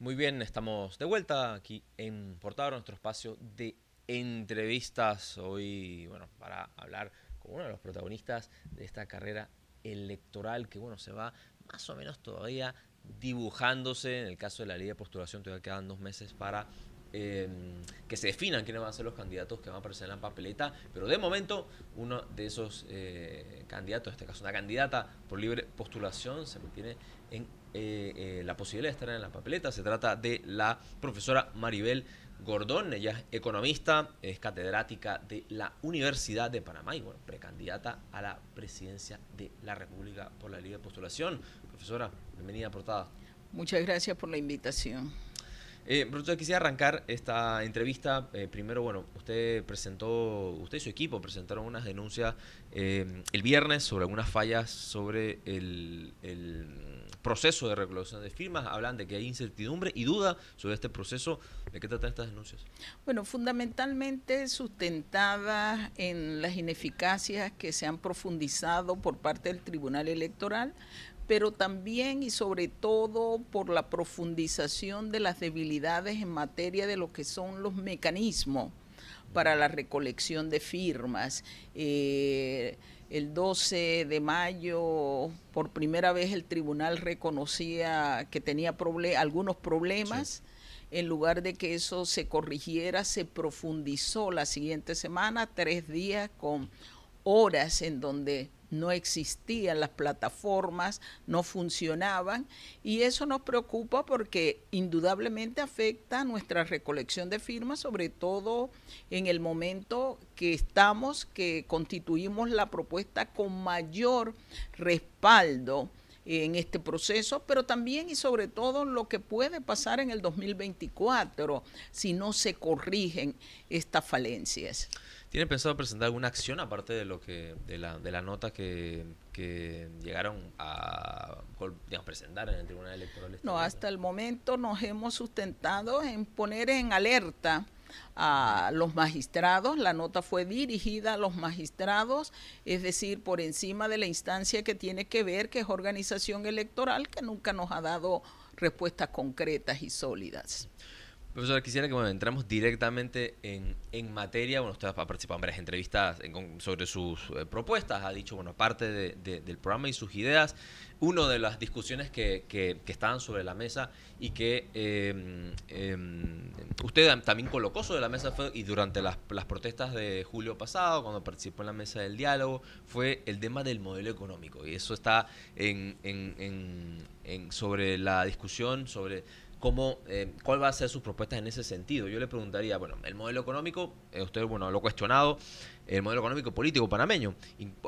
Muy bien, estamos de vuelta aquí en Portador, nuestro espacio de entrevistas. Hoy, bueno, para hablar con uno de los protagonistas de esta carrera electoral que, bueno, se va más o menos todavía dibujándose. En el caso de la ley de postulación, todavía quedan dos meses para em, que se definan quiénes van a ser los candidatos que van a aparecer en la papeleta, pero de momento uno de esos eh, candidatos, en este caso una candidata por libre postulación, se mantiene en eh, eh, la posibilidad de estar en la papeleta. Se trata de la profesora Maribel Gordón. Ella es economista, es catedrática de la Universidad de Panamá y bueno, precandidata a la presidencia de la República por la Liga de Postulación. Profesora, bienvenida a Portada. Muchas gracias por la invitación. Eh, profesor, quisiera arrancar esta entrevista. Eh, primero, bueno, usted presentó, usted y su equipo presentaron unas denuncias el viernes sobre algunas fallas sobre el proceso de recolección de firmas, hablan de que hay incertidumbre y duda sobre este proceso. ¿De qué tratan estas denuncias? Bueno, fundamentalmente sustentadas en las ineficacias que se han profundizado por parte del Tribunal Electoral pero también y sobre todo por la profundización de las debilidades en materia de lo que son los mecanismos para la recolección de firmas. Eh, el 12 de mayo, por primera vez, el tribunal reconocía que tenía algunos problemas. en lugar de que eso se corrigiera, se profundizó la siguiente semana, tres días con horas en donde no existían las plataformas, no funcionaban y eso nos preocupa porque indudablemente afecta nuestra recolección de firmas, sobre todo en el momento que estamos, que constituimos la propuesta con mayor respaldo en este proceso, pero también y sobre todo lo que puede pasar en el 2024 si no se corrigen estas falencias. ¿Tiene pensado presentar alguna acción aparte de lo que de la, nota que, llegaron a presentar en el Tribunal Electoral? Este no, hasta el momento nos hemos sustentado en poner en alerta a los magistrados, la nota fue dirigida a los magistrados, es decir, por encima de la instancia que tiene que ver, que es organización electoral, que nunca nos ha dado respuestas concretas y sólidas. Profesor, quisiera que bueno, entramos directamente en, materia. Bueno, usted ha participado en varias entrevistas sobre sus eh, propuestas, ha dicho, bueno, parte del programa y sus ideas. Una de las discusiones que, que, estaban sobre la mesa y que em, em, usted también colocó sobre la mesa y durante las, protestas de julio pasado, cuando participó en la mesa del diálogo, fue el tema del modelo económico. Y eso está sobre la discusión sobre cómo, eh, cuál va a ser sus propuestas en ese sentido. Yo le preguntaría, bueno, el modelo económico, eh, usted bueno, lo ha cuestionado, el modelo económico político panameño,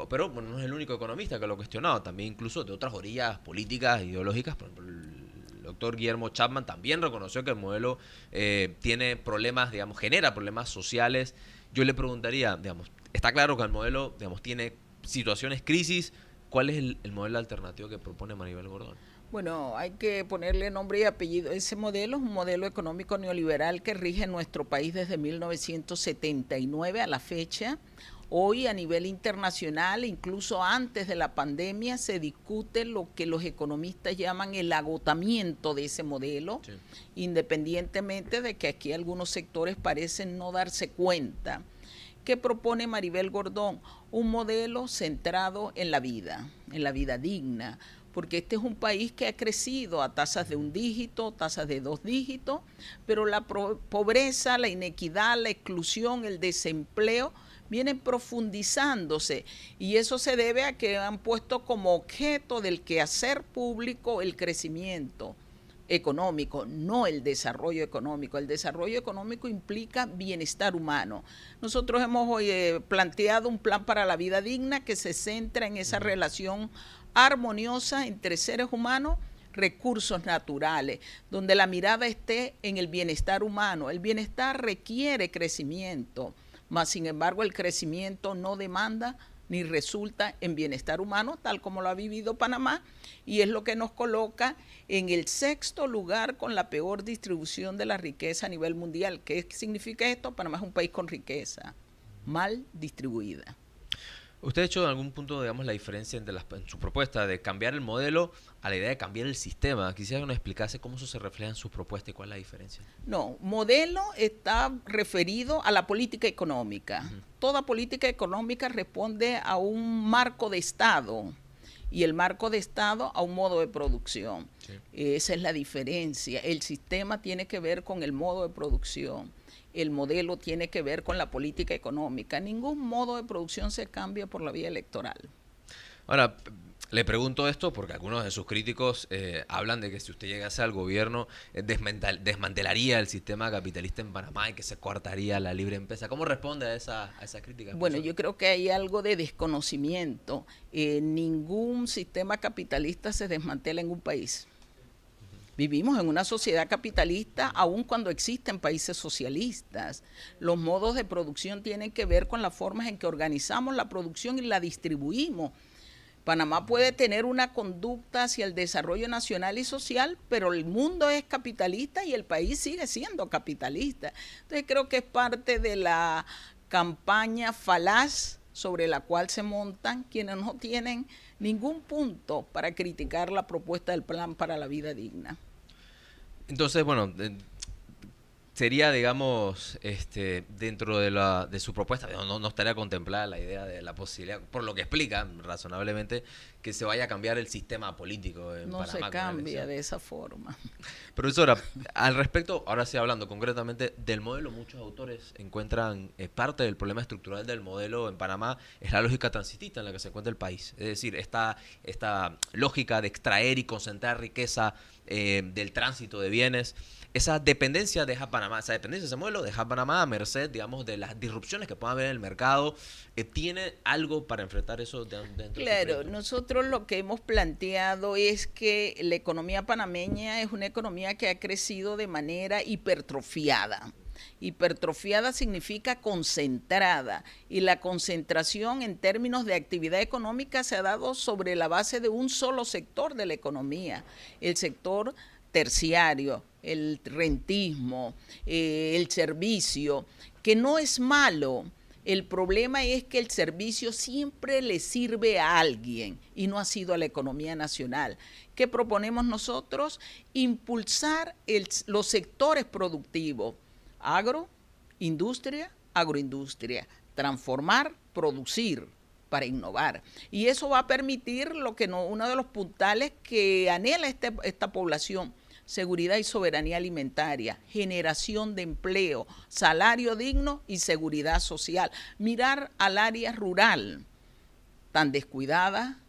pero bueno, no es el único economista que lo ha cuestionado, también incluso de otras orillas políticas, e ideológicas, por ejemplo, el doctor Guillermo Chapman también reconoció que el modelo eh, tiene problemas, digamos, genera problemas sociales. Yo le preguntaría, digamos, está claro que el modelo, digamos, tiene situaciones crisis, ¿cuál es el, el modelo alternativo que propone Maribel Gordón? Bueno, hay que ponerle nombre y apellido. Ese modelo es un modelo económico neoliberal que rige nuestro país desde 1979 a la fecha. Hoy a nivel internacional, incluso antes de la pandemia, se discute lo que los economistas llaman el agotamiento de ese modelo, independientemente de que aquí algunos sectores parecen no darse cuenta. ¿Qué propone Maribel Gordón? Un modelo centrado en la vida, en la vida digna porque este es un país que ha crecido a tasas de un dígito, tasas de dos dígitos, pero la pobreza, la inequidad, la exclusión, el desempleo vienen profundizándose y eso se debe a que han puesto como objeto del quehacer público el crecimiento económico, no el desarrollo económico. El desarrollo económico implica bienestar humano. Nosotros hemos eh, planteado un plan para la vida digna que se centra en esa relación armoniosa entre seres humanos, recursos naturales, donde la mirada esté en el bienestar humano. El bienestar requiere crecimiento, mas sin embargo el crecimiento no demanda ni resulta en bienestar humano, tal como lo ha vivido Panamá, y es lo que nos coloca en el sexto lugar con la peor distribución de la riqueza a nivel mundial. ¿Qué significa esto? Panamá es un país con riqueza mal distribuida. Usted ha hecho en algún punto, digamos, la diferencia entre las, su propuesta de cambiar el modelo a la idea de cambiar el sistema. Quisiera que nos explicase cómo eso se refleja en su propuesta y cuál es la diferencia. No, modelo está referido a la política económica. Toda política económica responde a un marco de Estado y el marco de Estado a un modo de producción. Esa es la diferencia. El sistema tiene que ver con el modo de producción el modelo tiene que ver con la política económica. Ningún modo de producción se cambia por la vía electoral. Ahora, le pregunto esto porque algunos de sus críticos eh, hablan de que si usted llegase al gobierno eh, desmantelaría el sistema capitalista en Panamá y que se cortaría la libre empresa. ¿Cómo responde a, esa, a Bueno, yo creo que hay algo de desconocimiento. Eh, ningún sistema capitalista se desmantela en un país. Vivimos en una sociedad capitalista, aun cuando existen países socialistas. Los modos de producción tienen que ver con las formas en que organizamos la producción y la distribuimos. Panamá puede tener una conducta hacia el desarrollo nacional y social, pero el mundo es capitalista y el país sigue siendo capitalista. Entonces creo que es parte de la campaña falaz sobre la cual se montan quienes no tienen ningún punto para criticar la propuesta del plan para la vida digna. Entonces, bueno, sería, digamos, este, dentro de, la, de su propuesta, no, estaría contemplada la idea de la posibilidad, por lo que explica razonablemente, que se vaya a cambiar el sistema político en Panamá. se cambia de esa forma. Profesora, al respecto, ahora sí hablando concretamente del modelo, muchos autores encuentran eh, parte del problema estructural del modelo en Panamá es la lógica transitista en la que se encuentra el país. Es decir, esta, esta lógica de extraer y concentrar riqueza eh, del tránsito de bienes esa dependencia deja Panamá, esa dependencia, ese modelo deja Panamá a merced, digamos, de las disrupciones que pueda haber en el mercado. Eh, ¿Tiene algo para enfrentar eso dentro Claro, nosotros lo que hemos planteado es que la economía panameña es una economía que ha crecido de manera hipertrofiada. Hipertrofiada significa concentrada y la concentración en términos de actividad económica se ha dado sobre la base de un solo sector de la economía, el sector terciario, el rentismo, eh, el servicio, que no es malo. El problema es que el servicio siempre le sirve a alguien y no ha sido a la economía nacional. ¿Qué proponemos nosotros? Impulsar los sectores productivos, agro, industria, agroindustria, transformar, producir para innovar. Y eso va a permitir lo que uno de los puntales que anhela este, esta población, seguridad y soberanía alimentaria, generación de empleo, salario digno y seguridad social. Mirar al área rural, tan descuidada,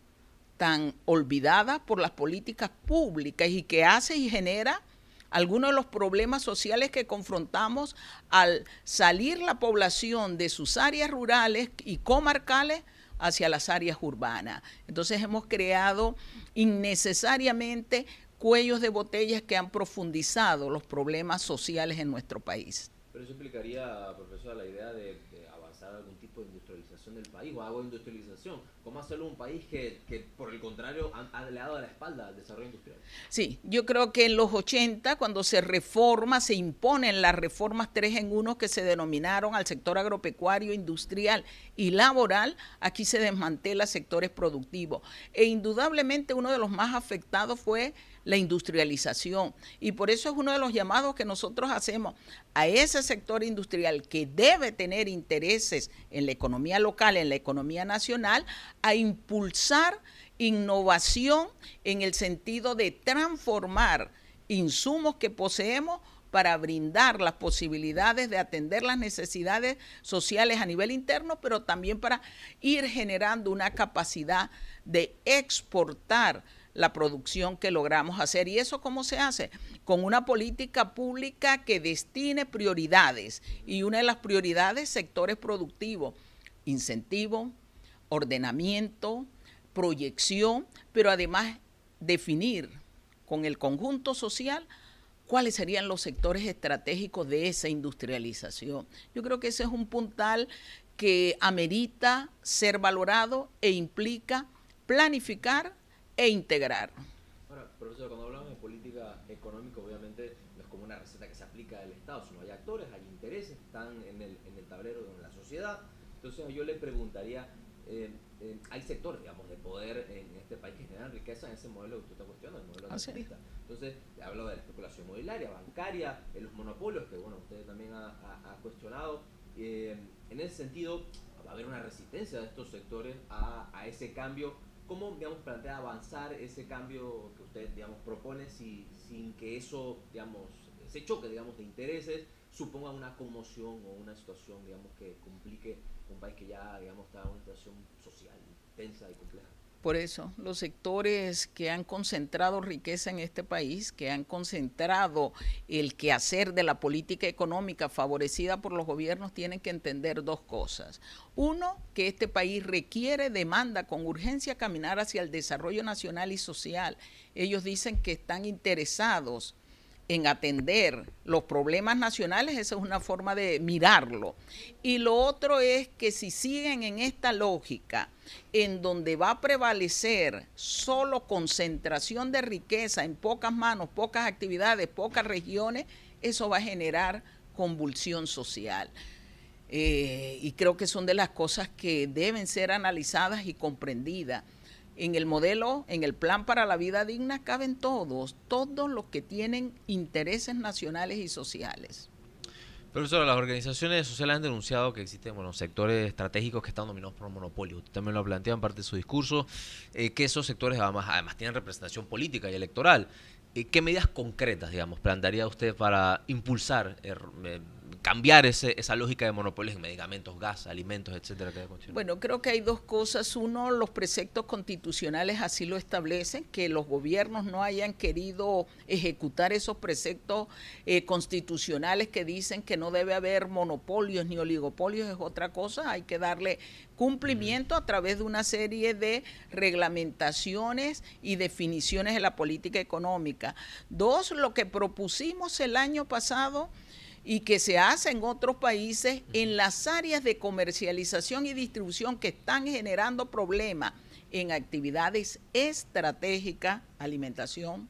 tan olvidada por las políticas públicas y que hace y genera algunos de los problemas sociales que confrontamos al salir la población de sus áreas rurales y comarcales hacia las áreas urbanas. Entonces hemos creado innecesariamente cuellos de botellas que han profundizado los problemas sociales en nuestro país. Pero eso explicaría, profesora, la idea de, avanzar algún tipo de industrialización del país o algo de industrialización. ¿Cómo hacerlo un país que, por el contrario, ha, leado la espalda al desarrollo industrial? Sí, yo creo que en los 80, cuando se reforma, se imponen las reformas tres en uno que se denominaron al sector agropecuario, industrial y laboral, aquí se desmantela sectores productivos. E indudablemente uno de los más afectados fue la industrialización. Y por eso es uno de los llamados que nosotros hacemos a ese sector industrial que debe tener intereses en la economía local, en la economía nacional, a impulsar innovación en el sentido de transformar insumos que poseemos para brindar las posibilidades de atender las necesidades sociales a nivel interno, pero también para ir generando una capacidad de exportar la producción que logramos hacer. ¿Y eso cómo se hace? Con una política pública que destine prioridades y una de las prioridades sectores productivos, incentivo, ordenamiento, proyección, pero además definir con el conjunto social cuáles serían los sectores estratégicos de esa industrialización. Yo creo que ese es un puntal que amerita ser valorado e implica planificar e integrar. Ahora, profesor, cuando hablamos de política económica, obviamente no es como una receta que se aplica del Estado, sino hay actores, hay intereses están en el, tablero de la sociedad. Entonces yo le preguntaría, eh, eh, hay sectores, digamos, de poder en este país que generan riqueza en ese modelo que usted está cuestionando, el modelo capitalista. Entonces, hablo de la especulación mobiliaria, bancaria, de los monopolios, que bueno, usted también ha, cuestionado. Eh, en ese sentido, va a haber una resistencia de estos sectores a, a ese cambio ¿Cómo, digamos, plantea avanzar ese cambio que usted, digamos, propone sin que eso, digamos, ese choque, digamos, de intereses suponga una conmoción o una situación, digamos, que complique un país que ya, digamos, está en una situación social tensa y compleja? Por eso, los sectores que han concentrado riqueza en este país, que han concentrado el quehacer de la política económica favorecida por los gobiernos, tienen que entender dos cosas. Uno, que este país requiere, demanda con urgencia caminar hacia el desarrollo nacional y social. Ellos dicen que están interesados en atender los problemas nacionales, esa es una forma de mirarlo. Y lo otro es que si siguen en esta lógica, en donde va a prevalecer solo concentración de riqueza en pocas manos, pocas actividades, pocas regiones, eso va a generar convulsión social. Eh, y creo que son de las cosas que deben ser analizadas y comprendidas en el modelo, en el plan para la vida digna, caben todos, todos los que tienen intereses nacionales y sociales. Profesora, las organizaciones sociales han denunciado que existen sectores estratégicos que están dominados por un monopolio. Usted también lo plantea en parte de su discurso, eh, que esos sectores además, tienen representación política y electoral. Eh, ¿Qué medidas concretas, digamos, plantearía usted para impulsar eh, cambiar ese, esa lógica de monopolios en medicamentos, gas, alimentos, etcétera? bueno, creo que hay dos cosas. Uno, los preceptos constitucionales así lo establecen, que los gobiernos no hayan querido ejecutar esos preceptos eh, constitucionales que dicen que no debe haber monopolios ni oligopolios es otra cosa. Hay que darle cumplimiento a través de una serie de reglamentaciones y definiciones de la política económica. Dos, lo que propusimos el año pasado y que se hace en otros países en las áreas de comercialización y distribución que están generando problemas en actividades estratégicas, alimentación,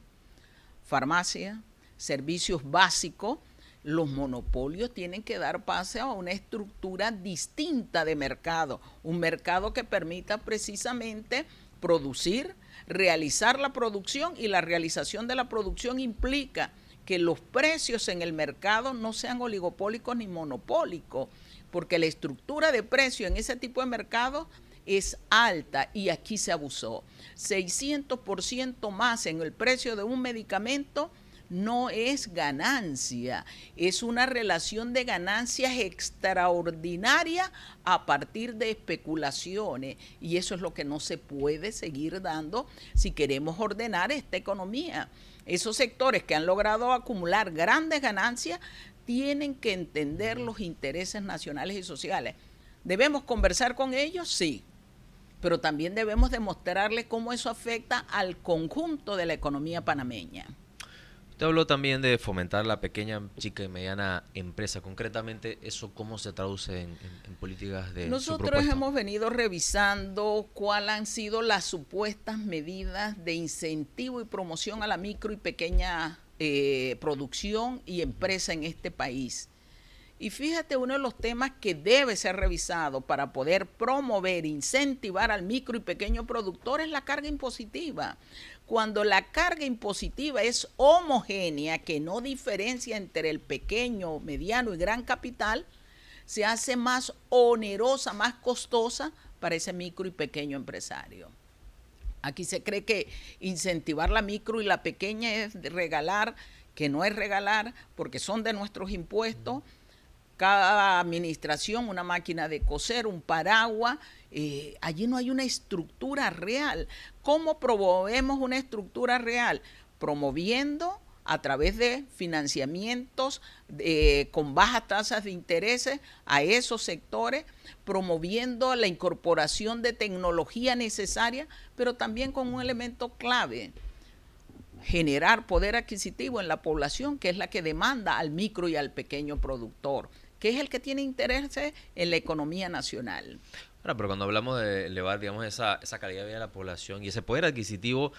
farmacia, servicios básicos, los monopolios tienen que dar pase a una estructura distinta de mercado, un mercado que permita precisamente producir, realizar la producción y la realización de la producción implica que los precios en el mercado no sean oligopólicos ni monopólicos, porque la estructura de precio en ese tipo de mercado es alta y aquí se abusó. 600% más en el precio de un medicamento no es ganancia, es una relación de ganancias extraordinaria a partir de especulaciones y eso es lo que no se puede seguir dando si queremos ordenar esta economía. Esos sectores que han logrado acumular grandes ganancias tienen que entender los intereses nacionales y sociales. ¿Debemos conversar con ellos? Sí, pero también debemos demostrarles cómo eso afecta al conjunto de la economía panameña. Usted habló también de fomentar la pequeña, chica y mediana empresa. Concretamente, ¿eso cómo se traduce en, políticas de... Nosotros hemos venido revisando cuáles han sido las supuestas medidas de incentivo y promoción a la micro y pequeña eh, producción y empresa en este país. Y fíjate, uno de los temas que debe ser revisado para poder promover, incentivar al micro y pequeño productor es la carga impositiva cuando la carga impositiva es homogénea, que no diferencia entre el pequeño, mediano y gran capital, se hace más onerosa, más costosa para ese micro y pequeño empresario. Aquí se cree que incentivar la micro y la pequeña es regalar, que no es regalar, porque son de nuestros impuestos cada administración una máquina de coser, un paraguas. Eh, allí no hay una estructura real. ¿Cómo promovemos una estructura real? Promoviendo a través de financiamientos con bajas tasas de intereses a esos sectores, promoviendo la incorporación de tecnología necesaria, pero también con un elemento clave, generar poder adquisitivo en la población, que es la que demanda al micro y al pequeño productor que es el que tiene interés en la economía nacional. pero cuando hablamos de elevar, digamos, esa, esa calidad de vida de la población y ese poder adquisitivo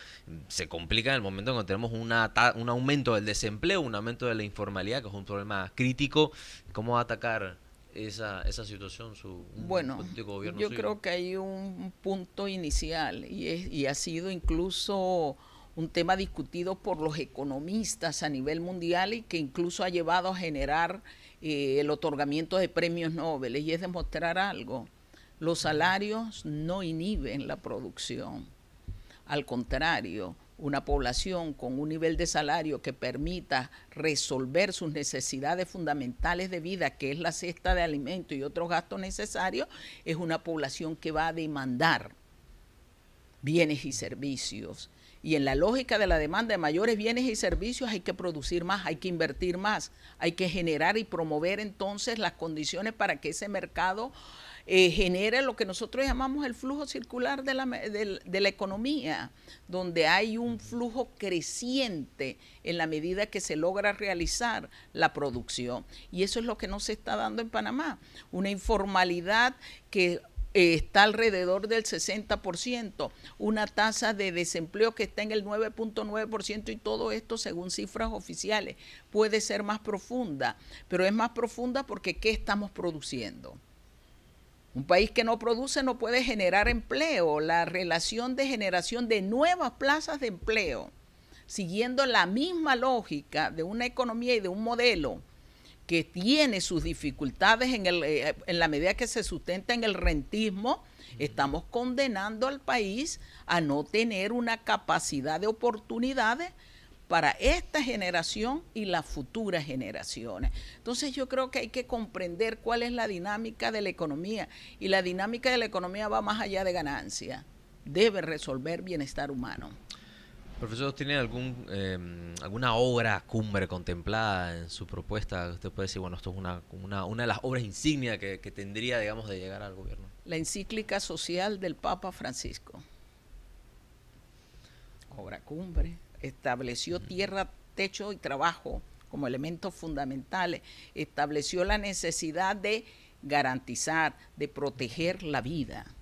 se complica en el momento en que tenemos una, un aumento del desempleo, un aumento de la informalidad, que es un problema crítico. ¿Cómo va a atacar esa, situación su bueno, gobierno? Yo creo que hay un punto inicial y, es, y ha sido incluso un tema discutido por los economistas a nivel mundial y que incluso ha llevado a generar eh, el otorgamiento de premios Nobel y es demostrar algo. Los salarios no inhiben la producción. Al contrario, una población con un nivel de salario que permita resolver sus necesidades fundamentales de vida, que es la cesta de alimentos y otros gastos necesarios, es una población que va a demandar bienes y servicios y en la lógica de la demanda de mayores bienes y servicios hay que producir más, hay que invertir más, hay que generar y promover entonces las condiciones para que ese mercado eh, genere lo que nosotros llamamos el flujo circular de la, de la economía, donde hay un flujo creciente en la medida que se logra realizar la producción. Y eso es lo que no se está dando en Panamá, una informalidad que está alrededor del 60%, una tasa de desempleo que está en el 9.9% y todo esto según cifras oficiales. Puede ser más profunda, pero es más profunda porque ¿qué estamos produciendo? Un país que no produce no puede generar empleo. La relación de generación de nuevas plazas de empleo, siguiendo la misma lógica de una economía y de un modelo que tiene sus dificultades en, el, eh, en la medida que se sustenta en el rentismo, estamos condenando al país a no tener una capacidad de oportunidades para esta generación y las futuras generaciones. Entonces yo creo que hay que comprender cuál es la dinámica de la economía y la dinámica de la economía va más allá de ganancia, debe resolver bienestar humano. Profesor, ¿tiene algún, em, alguna obra cumbre contemplada en su propuesta? Usted puede decir, bueno, esto es una, una, una de las obras insignia que, que, tendría, digamos, de llegar al gobierno. La encíclica social del Papa Francisco. Obra cumbre. Estableció tierra, techo y trabajo como elementos fundamentales. Estableció la necesidad de garantizar, de proteger la vida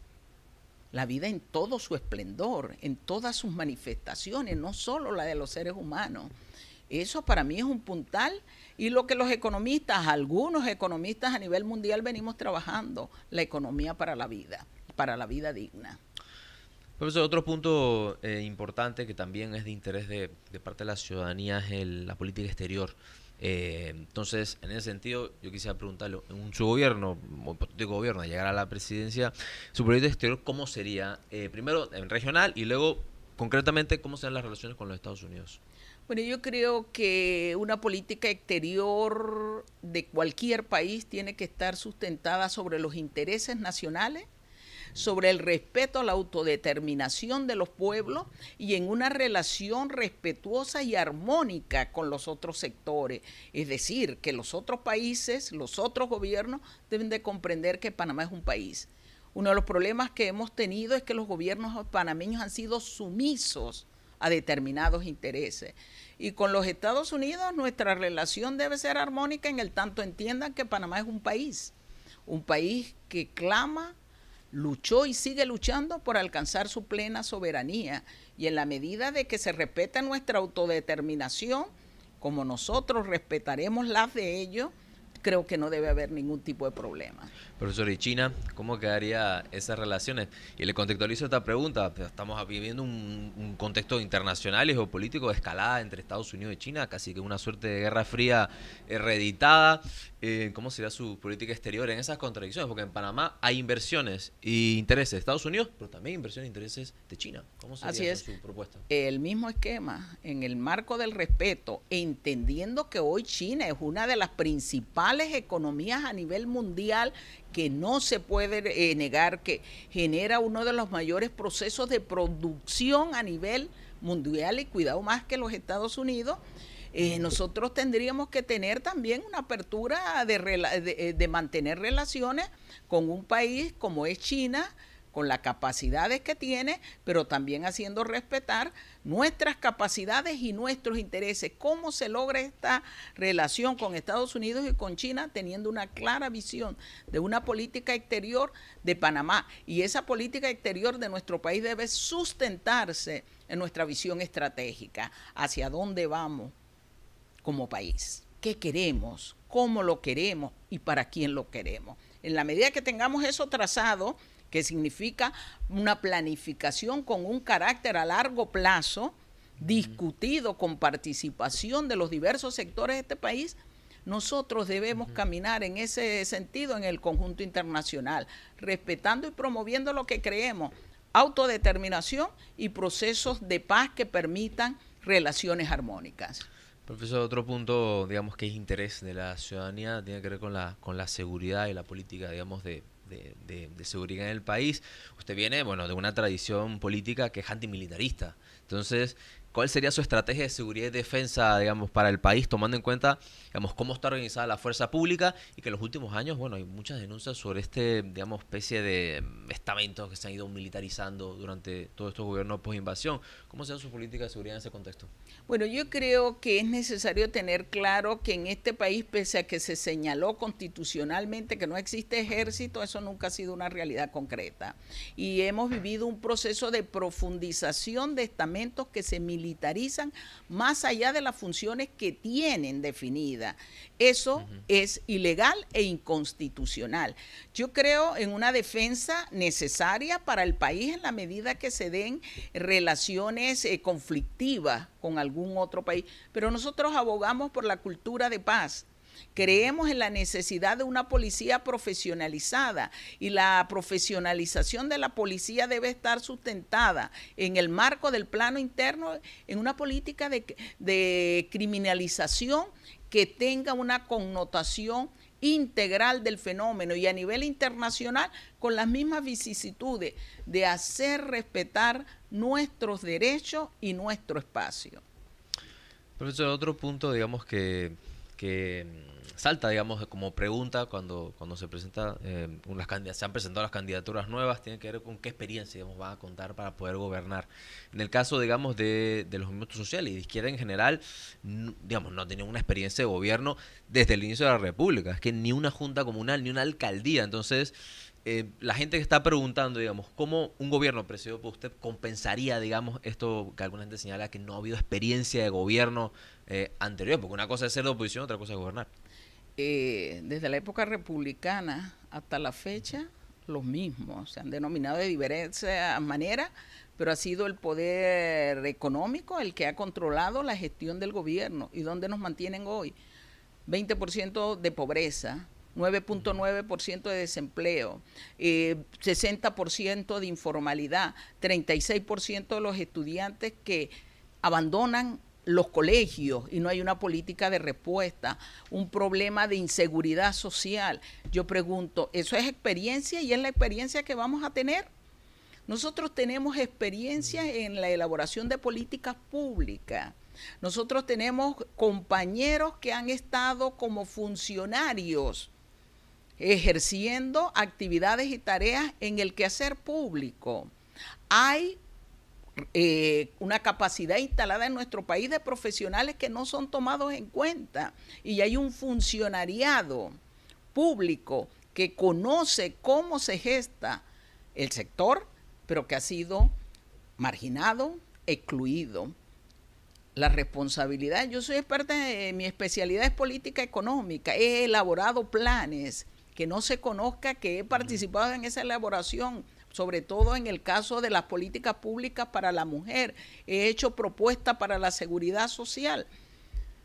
la vida en todo su esplendor, en todas sus manifestaciones, no solo la de los seres humanos. Eso para mí es un puntal y lo que los economistas, algunos economistas a nivel mundial venimos trabajando, la economía para la vida, para la vida digna. Profesor, otro punto eh, importante que también es de interés de, parte de la ciudadanía es la política exterior. Eh, entonces, en ese sentido, yo quisiera preguntarle, en su gobierno, su gobierno, llegar a la presidencia, su proyecto exterior, ¿cómo sería? Eh, primero regional y luego, concretamente, ¿cómo serán las relaciones con los Estados Unidos? Bueno, yo creo que una política exterior de cualquier país tiene que estar sustentada sobre los intereses nacionales sobre el respeto a la autodeterminación de los pueblos y en una relación respetuosa y armónica con los otros sectores. Es decir, que los otros países, los otros gobiernos deben de comprender que Panamá es un país. Uno de los problemas que hemos tenido es que los gobiernos panameños han sido sumisos a determinados intereses. Y con los Estados Unidos nuestra relación debe ser armónica en el tanto entiendan que Panamá es un país, un país que clama luchó y sigue luchando por alcanzar su plena soberanía y en la medida de que se respeta nuestra autodeterminación, como nosotros respetaremos las de ellos, creo que no debe haber ningún tipo de problema. Profesor, ¿y China cómo quedaría esas relaciones? Y le contextualizo esta pregunta. Estamos viviendo un, contexto internacional y geopolítico de escalada entre Estados Unidos y China, casi que una suerte de guerra fría hereditada. Eh, ¿Cómo sería su política exterior en esas contradicciones? Porque en Panamá hay inversiones e intereses de Estados Unidos, pero también inversiones e intereses de China. ¿Cómo sería Así es. su propuesta? El mismo esquema, en el marco del respeto, entendiendo que hoy China es una de las principales economías a nivel mundial que no se puede eh, negar que genera uno de los mayores procesos de producción a nivel mundial y cuidado más que los Estados Unidos, eh, nosotros tendríamos que tener también una apertura eh, de, mantener relaciones con un país como es China, con las capacidades que tiene, pero también haciendo respetar nuestras capacidades y nuestros intereses. ¿Cómo se logra esta relación con Estados Unidos y con China teniendo una clara visión de una política exterior de Panamá? Y esa política exterior de nuestro país debe sustentarse en nuestra visión estratégica, hacia dónde vamos como país, qué queremos, cómo lo queremos y para quién lo queremos. En la medida que tengamos eso trazado, que significa una planificación con un carácter a largo plazo, discutido con participación de los diversos sectores de este país, nosotros debemos caminar en ese sentido en el conjunto internacional, respetando y promoviendo lo que creemos, autodeterminación y procesos de paz que permitan relaciones armónicas. Profesor, otro punto, digamos, que es interés de la ciudadanía tiene que ver con la, con la seguridad y la política, digamos, de, de, seguridad en el país, usted viene, bueno, de una tradición política que es antimilitarista. Entonces, ¿Cuál sería su estrategia de seguridad y defensa, digamos, para el país, tomando en cuenta, digamos, cómo está organizada la fuerza pública y que en los últimos años, bueno, hay muchas denuncias sobre este, digamos, especie de estamentos que se han ido militarizando durante todos estos gobiernos post-invasión? ¿Cómo sean su política de seguridad en ese contexto? Bueno, yo creo que es necesario tener claro que en este país, pese a que se señaló constitucionalmente que no existe ejército, eso nunca ha sido una realidad concreta. Y hemos vivido un proceso de profundización de estamentos que se militarizan militarizan más allá de las funciones que tienen definida Eso es ilegal e inconstitucional. Yo creo en una defensa necesaria para el país en la medida que se den relaciones eh, conflictivas con algún otro país, pero nosotros abogamos por la cultura de paz Creemos en la necesidad de una policía profesionalizada y la profesionalización de la policía debe estar sustentada en el marco del plano interno, en una política de, criminalización que tenga una connotación integral del fenómeno y a nivel internacional con las mismas vicisitudes de hacer respetar nuestros derechos y nuestro espacio. Profesor, otro punto, digamos, que que mm, salta, digamos, como pregunta cuando, cuando se presenta, eh, se han presentado las candidaturas nuevas, tiene que ver con qué experiencia, digamos, a contar para poder gobernar. En el caso, digamos, de, los movimientos sociales y de izquierda en general, digamos, no tenían una experiencia de gobierno desde el inicio de la República, es que ni una junta comunal, ni una alcaldía, entonces... Eh, la gente que está preguntando, digamos, cómo un gobierno presidido por usted compensaría, digamos, esto que alguna gente señala que no ha habido experiencia de gobierno eh, anterior, porque una cosa es ser de oposición, otra cosa es gobernar. Eh, desde la época republicana hasta la fecha, los mismos. Se han denominado de diversas maneras, pero ha sido el poder económico el que ha controlado la gestión del gobierno. ¿Y dónde nos mantienen hoy? 20% de pobreza, 9.9% de desempleo, 60% eh, de informalidad, 36% de los estudiantes que abandonan los colegios y no hay una política de respuesta, un problema de inseguridad social. Yo pregunto, ¿eso es experiencia y es la experiencia que vamos a tener? Nosotros tenemos experiencia en la elaboración de políticas públicas. Nosotros tenemos compañeros que han estado como funcionarios ejerciendo actividades y tareas en el quehacer público. Hay eh, una capacidad instalada en nuestro país de profesionales que no son tomados en cuenta y hay un funcionariado público que conoce cómo se gesta el sector, pero que ha sido marginado, excluido. La responsabilidad, yo soy experta, de, eh, mi especialidad es política económica, he elaborado planes, que no se conozca que he participado en esa elaboración, sobre todo en el caso de las políticas públicas para la mujer. He hecho propuestas para la seguridad social.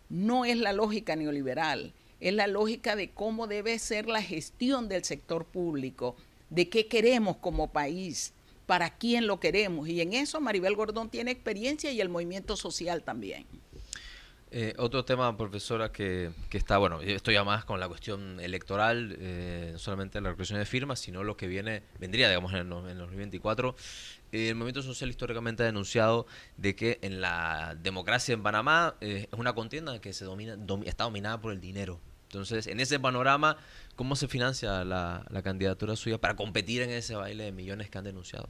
No es la lógica neoliberal, es la lógica de cómo debe ser la gestión del sector público, de qué queremos como país, para quién lo queremos. Y en eso Maribel Gordón tiene experiencia y el movimiento social también. Eh, otro tema, profesora, que, que, está, bueno, esto ya más con la cuestión electoral, eh, no solamente la reclusión de firmas, sino lo que viene, vendría, digamos, en, el, 2024. Eh, el movimiento social históricamente ha denunciado de que en la democracia en Panamá eh, es una contienda que se domina, está dominada por el dinero. Entonces, en ese panorama, ¿cómo se financia la, la candidatura suya para competir en ese baile de millones que han denunciado?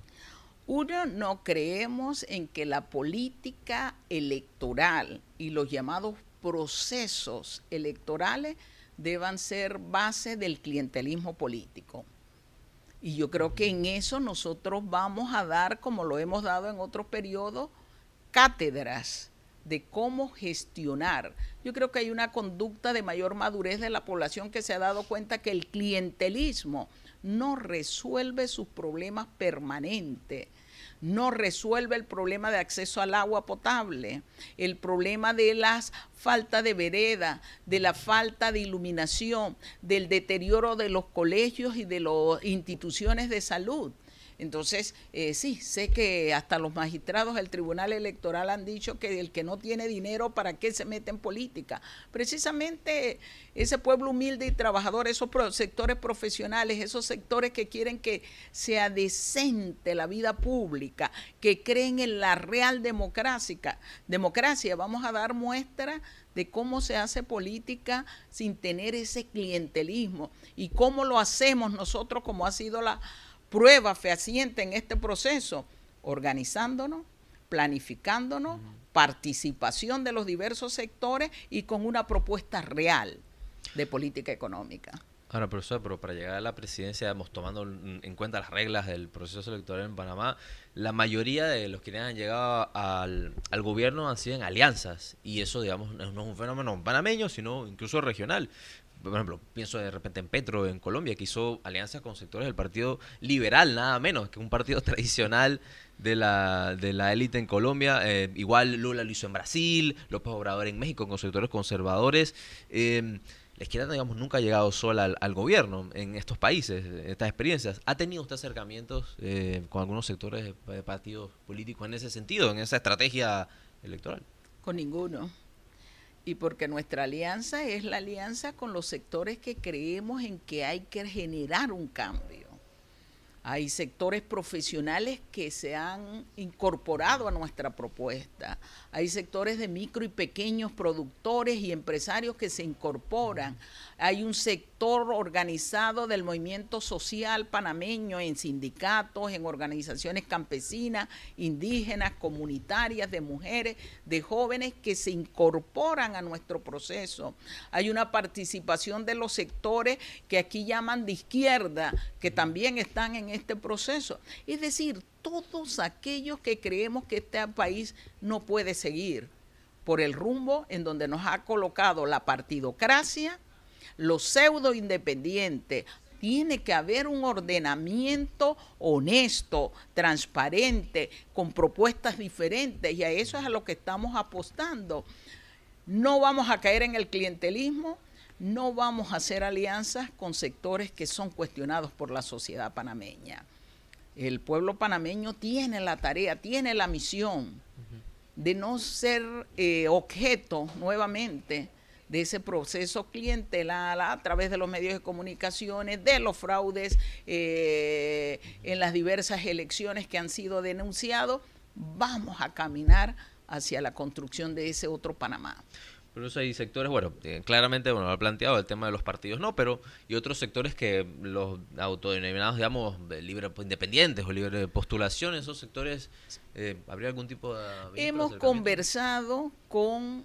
Uno, no creemos en que la política electoral y los llamados procesos electorales deban ser base del clientelismo político. Y yo creo que en eso nosotros vamos a dar, como lo hemos dado en otros periodos, cátedras de cómo gestionar. Yo creo que hay una conducta de mayor madurez de la población que se ha dado cuenta que el clientelismo no resuelve sus problemas permanentes, no resuelve el problema de acceso al agua potable, el problema de la falta de vereda, de la falta de iluminación, del deterioro de los colegios y de las instituciones de salud. Entonces, eh, sí, sé que hasta los magistrados del Tribunal Electoral han dicho que el que no tiene dinero, ¿para qué se mete en política? Precisamente ese pueblo humilde y trabajador, esos sectores profesionales, esos sectores que quieren que sea decente la vida pública, que creen en la real democracia, vamos a dar muestra de cómo se hace política sin tener ese clientelismo y cómo lo hacemos nosotros como ha sido la prueba fehaciente en este proceso? Organizándonos, planificándonos, participación de los diversos sectores y con una propuesta real de política económica. Ahora, profesor, pero para llegar a la presidencia, hemos tomando en cuenta las reglas del proceso electoral en Panamá, la mayoría de los que han llegado al, al gobierno han sido en alianzas. Y eso, digamos, no es un fenómeno panameño, sino incluso regional por ejemplo, pienso de repente en Petro en Colombia, que hizo alianzas con sectores del Partido Liberal, nada menos, que un partido tradicional de la, de la élite en Colombia. Eh, igual Lula lo hizo en Brasil, López Obrador en México con sectores conservadores. Em, la izquierda, digamos, nunca ha llegado sola al, gobierno en estos países, eh, estas experiencias. ¿Ha tenido usted acercamientos eh, con algunos sectores de partidos políticos en ese sentido, en esa estrategia electoral? Con ninguno y porque nuestra alianza es la alianza con los sectores que creemos en que hay que generar un cambio. Hay sectores profesionales que se han incorporado a nuestra propuesta hay sectores de micro y pequeños productores y empresarios que se incorporan, hay un sector organizado del movimiento social panameño en sindicatos, en organizaciones campesinas, indígenas, comunitarias, de mujeres, de jóvenes que se incorporan a nuestro proceso. Hay una participación de los sectores que aquí llaman de izquierda, que también están en este proceso. Es decir, todos aquellos que creemos que este país no puede seguir por el rumbo en donde nos ha colocado la partidocracia, los pseudo independientes. Tiene que haber un ordenamiento honesto, transparente, con propuestas diferentes y a eso es a lo que estamos apostando. No vamos a caer en el clientelismo, no vamos a hacer alianzas con sectores que son cuestionados por la sociedad panameña el pueblo panameño tiene la tarea, tiene la misión de no ser eh, objeto nuevamente de ese proceso clientelar a través de los medios de comunicaciones, de los fraudes eh, en las diversas elecciones que han sido denunciados, vamos a caminar hacia la construcción de ese otro Panamá eso hay sectores, bueno, eh, claramente, bueno, lo ha planteado el tema de los partidos, no, pero y otros sectores que los autodenominados, digamos, eh, libre, pues, independientes o libre de postulación, esos sectores, eh, ¿habría algún tipo de... Hemos conversado con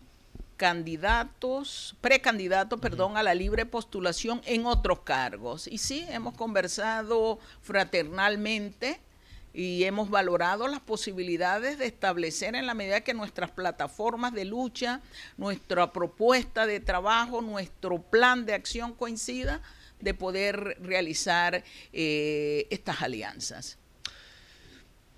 candidatos, precandidatos, perdón, a la libre postulación en otros cargos. Y sí, hemos conversado fraternalmente y hemos valorado las posibilidades de establecer en la medida que nuestras plataformas de lucha, nuestra propuesta de trabajo, nuestro plan de acción coincida, de poder realizar eh, estas alianzas.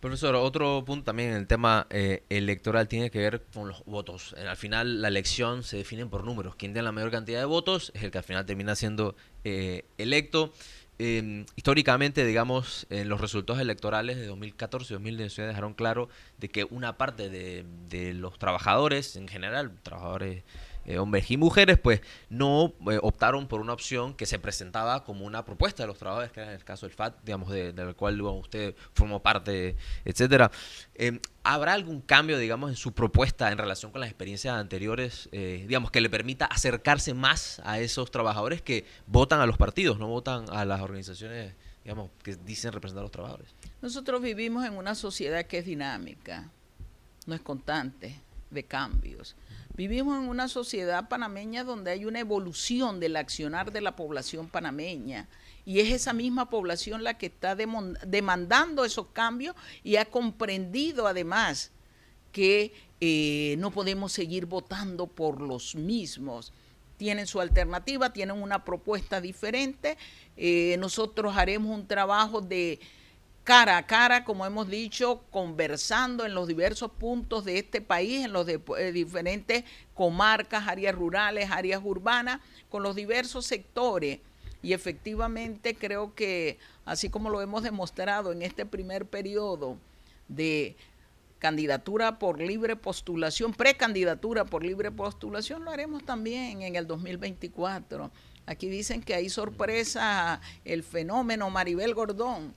Profesor, otro punto también en el tema eh, electoral tiene que ver con los votos. Eh, al final la elección se define por números. Quien tiene la mayor cantidad de votos es el que al final termina siendo electo. Em, históricamente, digamos, en los resultados electorales de 2014 y 2019 dejaron claro de que una parte de los trabajadores, en general, trabajadores eh, hombres y mujeres, pues no eh, optaron por una opción que se presentaba como una propuesta de los trabajadores, que era en el caso del FAT, digamos, del cual usted formó parte, etcétera. Em, ¿Habrá algún cambio, digamos, en su propuesta en relación con las experiencias anteriores, eh, digamos, que le permita acercarse más a esos trabajadores que votan a los partidos, no votan a las organizaciones, digamos, que dicen representar a los trabajadores? Nosotros vivimos en una sociedad que es dinámica, no es constante, de cambios. Vivimos en una sociedad panameña donde hay una evolución del accionar de la población panameña y es esa misma población la que está demandando esos cambios y ha comprendido además que eh, no podemos seguir votando por los mismos. Tienen su alternativa, tienen una propuesta diferente. Eh, nosotros haremos un trabajo de cara a cara, como hemos dicho, conversando en los diversos puntos de este país, en los eh, diferentes comarcas, áreas rurales, áreas urbanas, con los diversos sectores. Y efectivamente creo que, así como lo hemos demostrado en este primer periodo de candidatura por libre postulación, precandidatura por libre postulación, lo haremos también en el 2024. Aquí dicen que hay sorpresa el fenómeno Maribel Gordón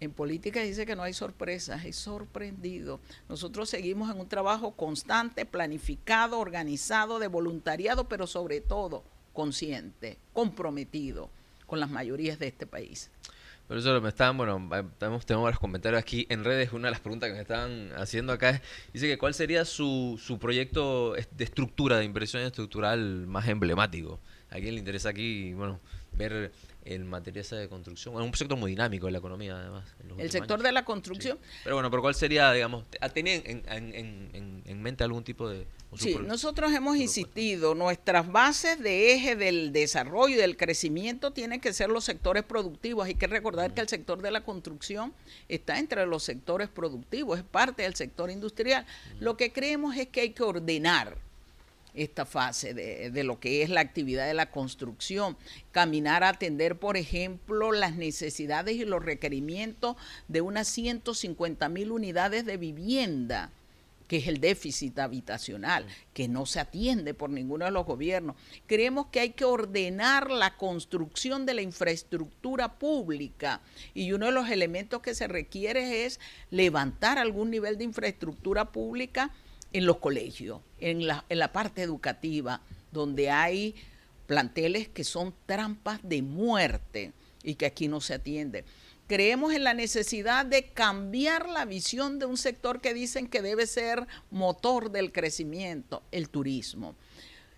en política dice que no hay sorpresas, es sorprendido. Nosotros seguimos en un trabajo constante, planificado, organizado, de voluntariado, pero sobre todo consciente, comprometido con las mayorías de este país. Por eso me están, bueno, tenemos, tenemos varios comentarios aquí en redes. Una de las preguntas que me están haciendo acá es, dice que cuál sería su, su proyecto de estructura, de inversión estructural más emblemático. ¿A quién le interesa aquí, bueno, ver el material de construcción. Es un sector muy dinámico de la economía, además. El sector de la construcción. Pero bueno, pero ¿cuál sería, digamos, ah, tenían en, en, mente algún tipo de... Sí, nosotros hemos insistido, nuestras bases de eje del desarrollo y del crecimiento tienen que ser los sectores productivos. Hay que recordar que el sector de la construcción está entre los sectores productivos, es parte del sector industrial. Lo que creemos es que hay que ordenar esta fase de, lo que es la actividad de la construcción. Caminar a atender, por ejemplo, las necesidades y los requerimientos de unas 150 mil unidades de vivienda que es el déficit habitacional, que no se atiende por ninguno de los gobiernos. Creemos que hay que ordenar la construcción de la infraestructura pública y uno de los elementos que se requiere es levantar algún nivel de infraestructura pública en los colegios, en la, en la parte educativa, donde hay planteles que son trampas de muerte y que aquí no se atiende. Creemos en la necesidad de cambiar la visión de un sector que dicen que debe ser motor del crecimiento, el turismo.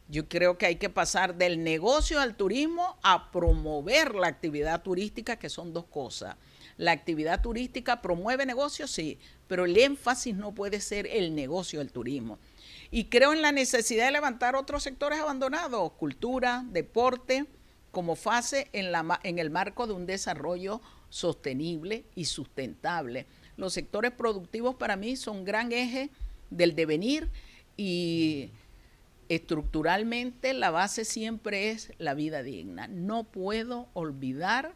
Yo creo que hay que pasar del negocio al turismo a promover la actividad turística, que son dos cosas. La actividad turística promueve negocios, sí, pero el énfasis no puede ser el negocio del turismo. Y creo en la necesidad de levantar otros sectores abandonados, cultura, deporte, como fase en, la, en el marco de un desarrollo sostenible y sustentable. Los sectores productivos para mí son gran eje del devenir y estructuralmente la base siempre es la vida digna. No puedo olvidar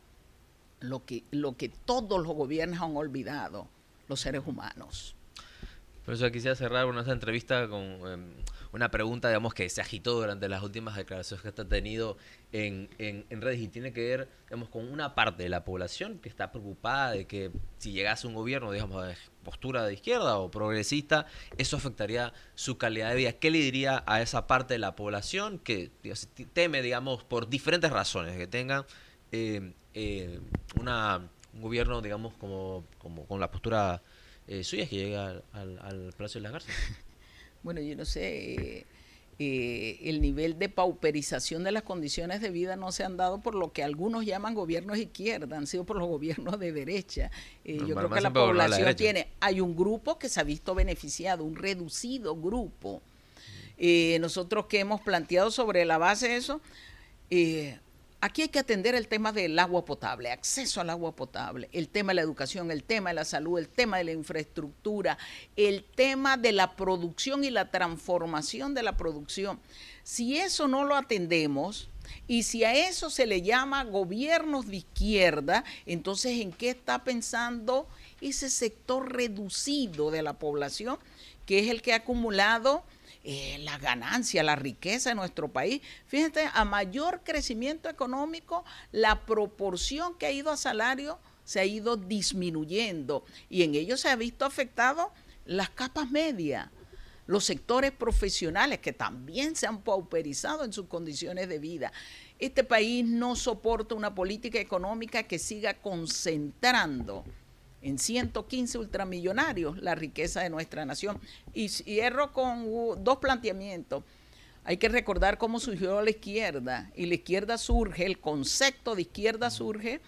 lo que, lo que todos los gobiernos han olvidado, los seres humanos. Por eso quisiera cerrar una entrevista con em, una pregunta, digamos, que se agitó durante las últimas declaraciones que ha tenido en, en, redes y tiene que ver, digamos, con una parte de la población que está preocupada de que si llegase un gobierno, digamos, de postura de izquierda o progresista, eso afectaría su calidad de vida. ¿Qué le diría a esa parte de la población que teme, digamos, por diferentes razones que tengan eh, eh, una, un gobierno, digamos, como, como con la postura eh, suya que llega al, plazo de las Garzas? Bueno, yo no sé. el nivel de pauperización de las condiciones de vida no se han dado por lo que algunos llaman gobiernos izquierda, han sido por los gobiernos de derecha. yo creo que la población tiene, hay un grupo que se ha visto beneficiado, un reducido grupo. Mm. nosotros que hemos planteado sobre la base de eso, Aquí hay que atender el tema del agua potable, acceso al agua potable, el tema de la educación, el tema de la salud, el tema de la infraestructura, el tema de la producción y la transformación de la producción. Si eso no lo atendemos y si a eso se le llama gobiernos de izquierda, entonces ¿en qué está pensando ese sector reducido de la población que es el que ha acumulado eh, la ganancia, la riqueza de nuestro país. Fíjense, a mayor crecimiento económico, la proporción que ha ido a salario se ha ido disminuyendo y en ello se ha visto afectado las capas medias, los sectores profesionales que también se han pauperizado en sus condiciones de vida. Este país no soporta una política económica que siga concentrando en 115 ultramillonarios la riqueza de nuestra nación. Y cierro con dos planteamientos. Hay que recordar cómo surgió la izquierda. Y la izquierda surge, el concepto de izquierda surge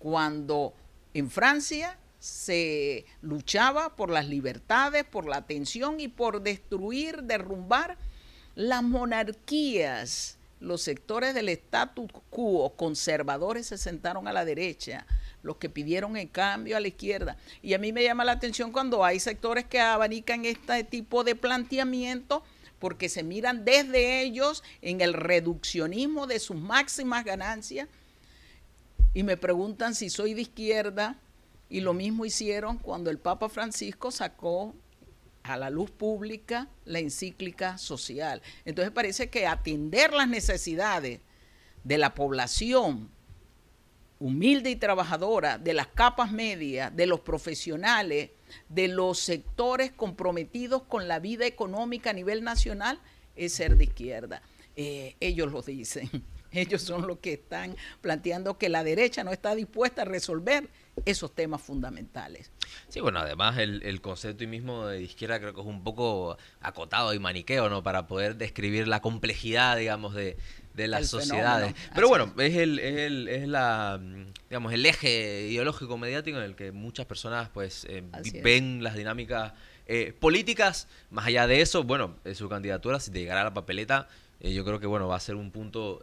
cuando en Francia se luchaba por las libertades, por la atención y por destruir, derrumbar las monarquías. Los sectores del status quo conservadores se sentaron a la derecha los que pidieron el cambio a la izquierda. Y a mí me llama la atención cuando hay sectores que abanican este tipo de planteamiento porque se miran desde ellos en el reduccionismo de sus máximas ganancias y me preguntan si soy de izquierda y lo mismo hicieron cuando el Papa Francisco sacó a la luz pública la encíclica social. Entonces parece que atender las necesidades de la población humilde y trabajadora, de las capas medias, de los profesionales, de los sectores comprometidos con la vida económica a nivel nacional, es ser de izquierda. Eh, ellos lo dicen. Ellos son los que están planteando que la derecha no está dispuesta a resolver esos temas fundamentales. Sí, bueno, además el, el concepto y mismo de izquierda creo que es un poco acotado y maniqueo, ¿no? Para poder describir la complejidad, digamos, de, de las sociedades. Pero bueno, es el, es el, es la, mm, digamos, el eje ideológico mediático en el que muchas personas pues eh, ven las dinámicas eh, políticas. Más allá de eso, bueno, eh, su candidatura, si te llegará a la papeleta, yo creo que bueno, va a ser un punto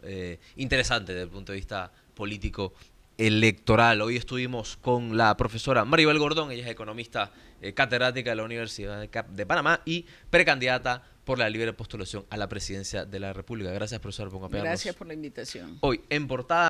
interesante desde el punto de vista político electoral. Hoy estuvimos con la profesora Maribel Gordón, ella es economista catedrática de la Universidad de Panamá y precandidata por la libre postulación a la presidencia de la República. Gracias, profesor Gracias por la invitación. Hoy, en